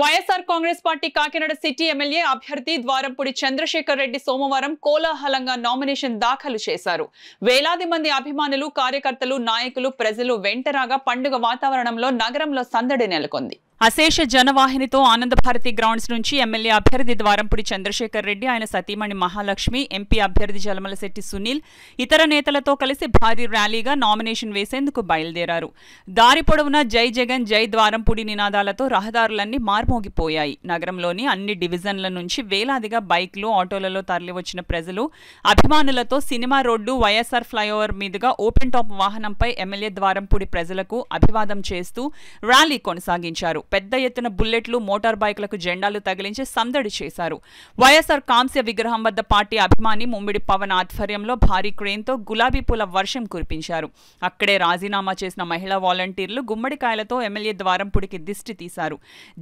YSR Congress party Kakinada city MLA అభ్యర్థి ద్వారంపూడి చంద్రశేఖర్ రెడ్డి సోమవారం కోలాహలంగా నామినేషన్ దాఖలు చేశారు వేలాది మంది అభిమానులు కార్యకర్తలు నాయకులు ప్రజలు వెంటరాగా పండుగ వాతావరణంలో నగరంలో సందడి నెలకొంది అశేష జనవాహినితో ఆనందభారతి గ్రౌండ్స్ నుంచి ఎమ్మెల్యే అభ్యర్థి ద్వారంపుడి చంద్రశేఖర్ రెడ్డి ఆయన సతీమణి మహాలక్ష్మి ఎంపీ అభ్యర్థి జలమలశెట్టి సునీల్ ఇతర నేతలతో కలిసి భారీ ర్యాలీగా నామినేషన్ వేసేందుకు బయలుదేరారు దారి పొడవునా జై జగన్ జై ద్వారంపుడి నినాదాలతో రహదారులన్నీ మార్మోగిపోయాయి నగరంలోని అన్ని డివిజన్ల నుంచి వేలాదిగా బైక్లు ఆటోలలో తరలివచ్చిన ప్రజలు అభిమానులతో సినిమా రోడ్డు వైఎస్ఆర్ ఫ్లైఓవర్ మీదుగా ఓపెన్ టాప్ వాహనంపై ఎమ్మెల్యే ద్వారంపూడి ప్రజలకు అభివాదం చేస్తూ ర్యాలీ కొనసాగించారు పెద్ద ఎత్తున బుల్లెట్లు మోటార్ బైక్లకు జెండాలు తగిలించి సందడి చేశారు వైఎస్ఆర్ కాంస్య విగ్రహం వద్ద పార్టీ అభిమాని ముమ్మిడి పవన్ ఆధ్వర్యంలో భారీ క్రేన్తో గులాబీ పూల వర్షం కురిపించారు అక్కడే రాజీనామా చేసిన మహిళా వాలంటీర్లు గుమ్మడికాయలతో ఎమ్మెల్యే ద్వారంపుడికి దిష్టి తీశారు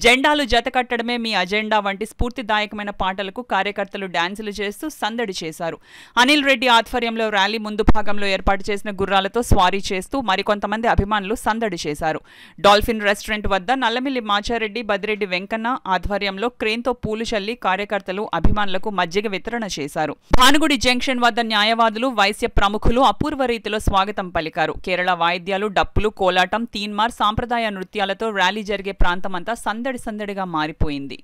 జెండాలు జతకట్టడమే మీ అజెండా వంటి స్ఫూర్తిదాయకమైన పాటలకు కార్యకర్తలు డాన్సులు చేస్తూ సందడి చేశారు అనిల్ రెడ్డి ఆధ్వర్యంలో ర్యాలీ ముందు భాగంలో ఏర్పాటు చేసిన గుర్రాలతో స్వారీ చేస్తూ మరికొంతమంది అభిమానులు సందడి చేశారు డాల్ఫిన్ రెస్టారెంట్ వద్ద నల్లమిల్లి పెద్దిరెడ్డి మాచారెడ్డి బదిరెడ్డి వెంకన్న ఆధ్వర్యంలో క్రేన్తో పూలు చల్లి కార్యకర్తలు అభిమానులకు మజ్జిగ వితరణ చేశారు భానుగుడి జంక్షన్ వద్ద న్యాయవాదులు వైశ్య ప్రముఖులు అపూర్వ రీతిలో స్వాగతం పలికారు కేరళ వాయిద్యాలు డప్పులు కోలాటం తీన్మార్ సాంప్రదాయ నృత్యాలతో ర్యాలీ జరిగే ప్రాంతమంతా సందడి సందడిగా మారిపోయింది